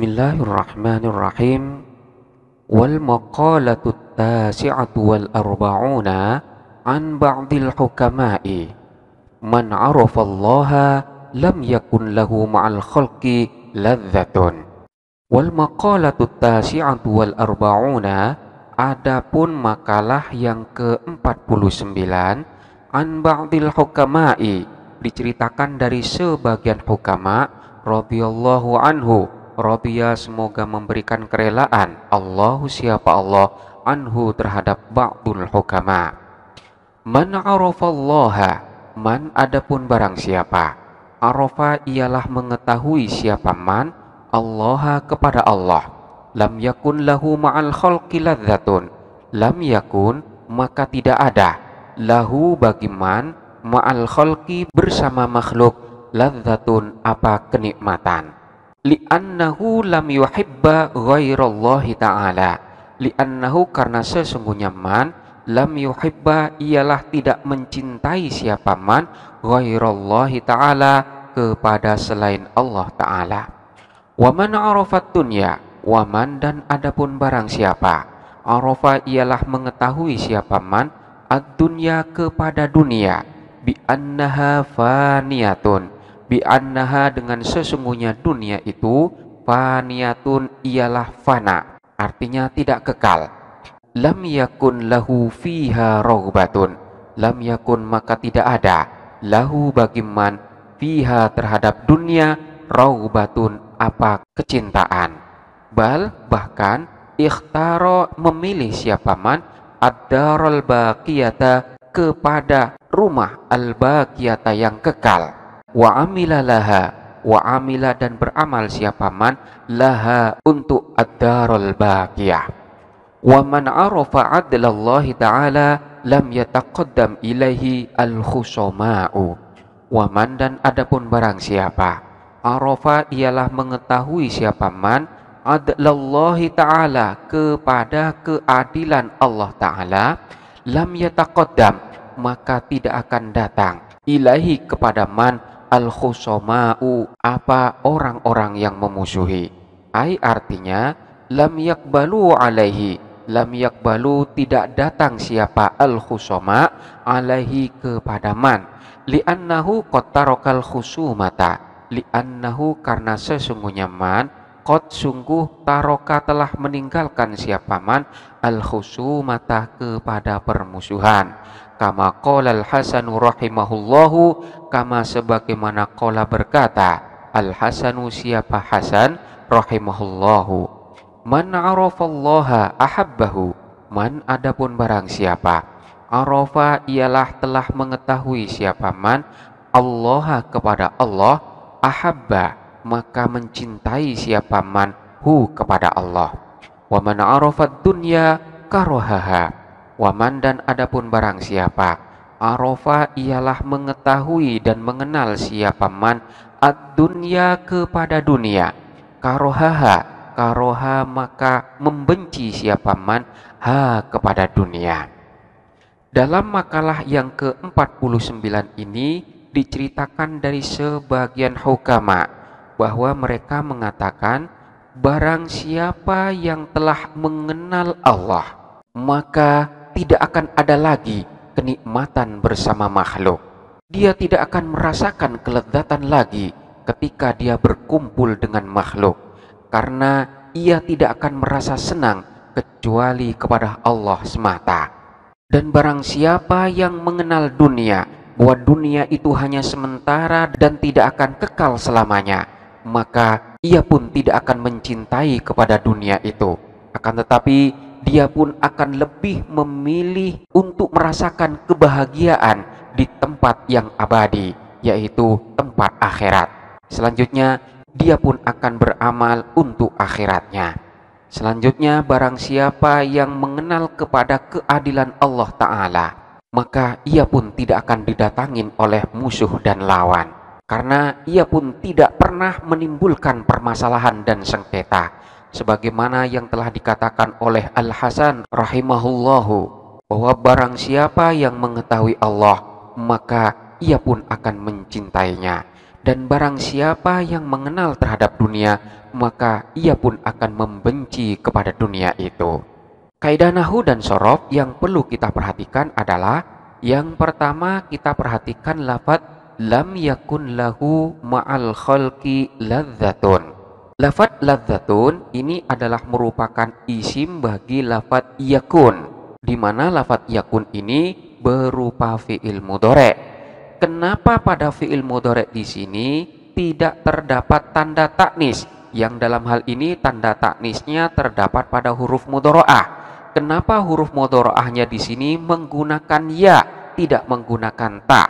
Bismillahirrahmanirrahim wal maqalatu tasi'atu wal arba'una an ba'dil hukama'i man arafallaha lam yakun lahu ma'al khalqi ladzatun wal maqalatu tasi'atu wal arba'una adapun makalah yang ke-49 an ba'dil hukama'i diceritakan dari sebagian hukama radhiyallahu anhu Robia semoga memberikan kerelaan Allahu siapa Allah anhu terhadap ba'dul hukama man arafallaha man adapun barang siapa arafa ialah mengetahui siapa man Allah kepada Allah lam yakun lahu ma'al khalqi ladzatun lam yakun maka tidak ada lahu bagi man ma'al khalqi bersama makhluk ladzatun apa kenikmatan li'annahu lam yuhibba ghairallahi ta'ala li'annahu karena sesungguhnya man lam yuhibba ialah tidak mencintai siapa man ghairallahi ta'ala kepada selain Allah ta'ala wa man arafat dunya wa man dan adapun barang siapa arafa ialah mengetahui siapa man ad-dunya kepada dunia bi annaha faniyatun bi annaha dengan sesungguhnya dunia itu faniyatun ialah fana artinya tidak kekal lam yakun lahu fiha rohbatun lam yakun maka tidak ada lahu bagiman fiha terhadap dunia rohbatun apa kecintaan bal bahkan ikhtaro memilih siapaman ad-darul baqiyata kepada rumah al-baqiyata yang kekal wa amila laha wa amila dan beramal siapa man laha untuk ad-darul baqiyah wa man arafa adlallah ta'ala lam yataqaddam ilaihi al-khusoma'u wa man dan adapun barang siapa arafa ialah mengetahui siapa man adlallah ta'ala kepada keadilan Allah ta'ala lam yataqaddam maka tidak akan datang ilahi kepada man al-khusoma'u apa orang-orang yang memusuhi ai artinya lam yakbalu alaihi lam yakbalu tidak datang siapa al-khusoma alaihi kepada man li'annahu qattarakal khusumata li'annahu karena sesungguhnya man kot sungguh taroka telah meninggalkan siapa man al khusumata kepada permusuhan kama qala al hasan rahimahullahu kama sebagaimana qala berkata al-Hasanu siapa Hasan rahimahullahu man arafallaha ahabbahu man adapun barang siapa arafa ialah telah mengetahui siapa man Allah kepada Allah ahabba maka mencintai siapa man hu kepada Allah wa man arafat dunya karohaha Waman dan adapun barang siapa Arofa ialah mengetahui dan mengenal siapa man ad-dunya kepada dunia karohaha karoha maka membenci siapa man ha kepada dunia dalam makalah yang ke-49 ini diceritakan dari sebagian hukama bahwa mereka mengatakan barang siapa yang telah mengenal Allah maka tidak akan ada lagi kenikmatan bersama makhluk. Dia tidak akan merasakan kelezatan lagi ketika dia berkumpul dengan makhluk, karena ia tidak akan merasa senang kecuali kepada Allah semata. Dan barang siapa yang mengenal dunia, bahwa dunia itu hanya sementara dan tidak akan kekal selamanya, maka ia pun tidak akan mencintai kepada dunia itu. Akan tetapi, dia pun akan lebih memilih untuk merasakan kebahagiaan di tempat yang abadi, yaitu tempat akhirat. Selanjutnya, dia pun akan beramal untuk akhiratnya. Selanjutnya, barang siapa yang mengenal kepada keadilan Allah Ta'ala, maka ia pun tidak akan didatangin oleh musuh dan lawan, karena ia pun tidak pernah menimbulkan permasalahan dan sengketa sebagaimana yang telah dikatakan oleh Al-Hasan rahimahullahu bahwa barang siapa yang mengetahui Allah maka ia pun akan mencintainya dan barang siapa yang mengenal terhadap dunia maka ia pun akan membenci kepada dunia itu kaidah nahu dan sorof yang perlu kita perhatikan adalah yang pertama kita perhatikan lafad lam yakun lahu ma'al khalqi ladzatun Lafat ladzatun ini adalah merupakan isim bagi lafat yakun, di mana lafat yakun ini berupa fi'il mudore. Kenapa pada fi'il mudore di sini tidak terdapat tanda taknis? Yang dalam hal ini tanda taknisnya terdapat pada huruf mudoroah. Kenapa huruf mudoroahnya di sini menggunakan ya, tidak menggunakan tak?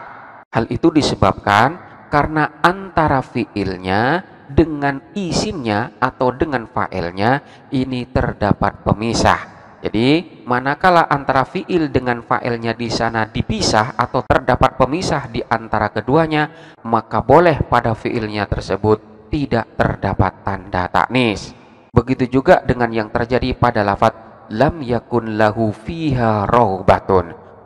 Hal itu disebabkan karena antara fiilnya dengan isimnya atau dengan fa'ilnya ini terdapat pemisah. Jadi, manakala antara fiil dengan failnya di sana dipisah atau terdapat pemisah di antara keduanya, maka boleh pada fiilnya tersebut tidak terdapat tanda taknis. Begitu juga dengan yang terjadi pada lafat lam yakun lahu fiha Roh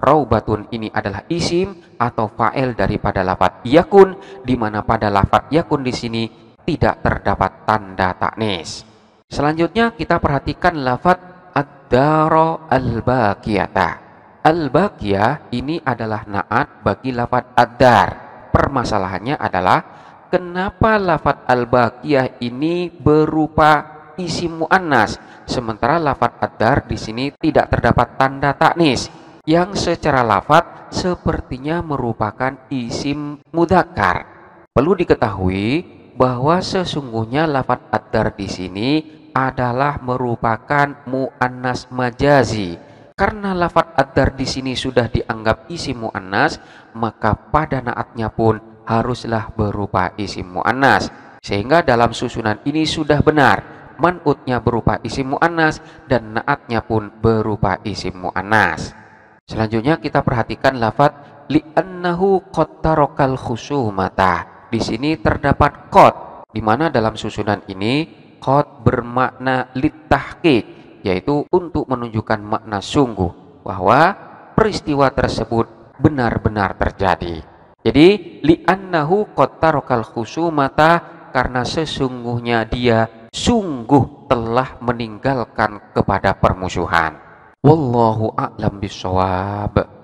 Raubatun ini adalah isim atau fa'il daripada lafat yakun, di mana pada lafat yakun di sini tidak terdapat tanda taknis. Selanjutnya kita perhatikan lafat ad-daro al-baqiyata. Al-baqiyah ini adalah naat bagi lafat ad-dar. Permasalahannya adalah kenapa lafat al-baqiyah ini berupa isi muannas sementara lafat ad-dar di sini tidak terdapat tanda taknis yang secara lafat sepertinya merupakan isim mudakar. Perlu diketahui bahwa sesungguhnya lafat adar di sini adalah merupakan muannas majazi. Karena lafat adar di sini sudah dianggap isi muannas, maka pada naatnya pun haruslah berupa isi muannas. Sehingga dalam susunan ini sudah benar, manutnya berupa isi muannas dan naatnya pun berupa isi muannas. Selanjutnya kita perhatikan lafat li'annahu qattarokal khusumata di sini terdapat kot, di mana dalam susunan ini kot bermakna litahkik, yaitu untuk menunjukkan makna sungguh bahwa peristiwa tersebut benar-benar terjadi. Jadi li'annahu kota rokal khusumata karena sesungguhnya dia sungguh telah meninggalkan kepada permusuhan. Wallahu a'lam bishawab.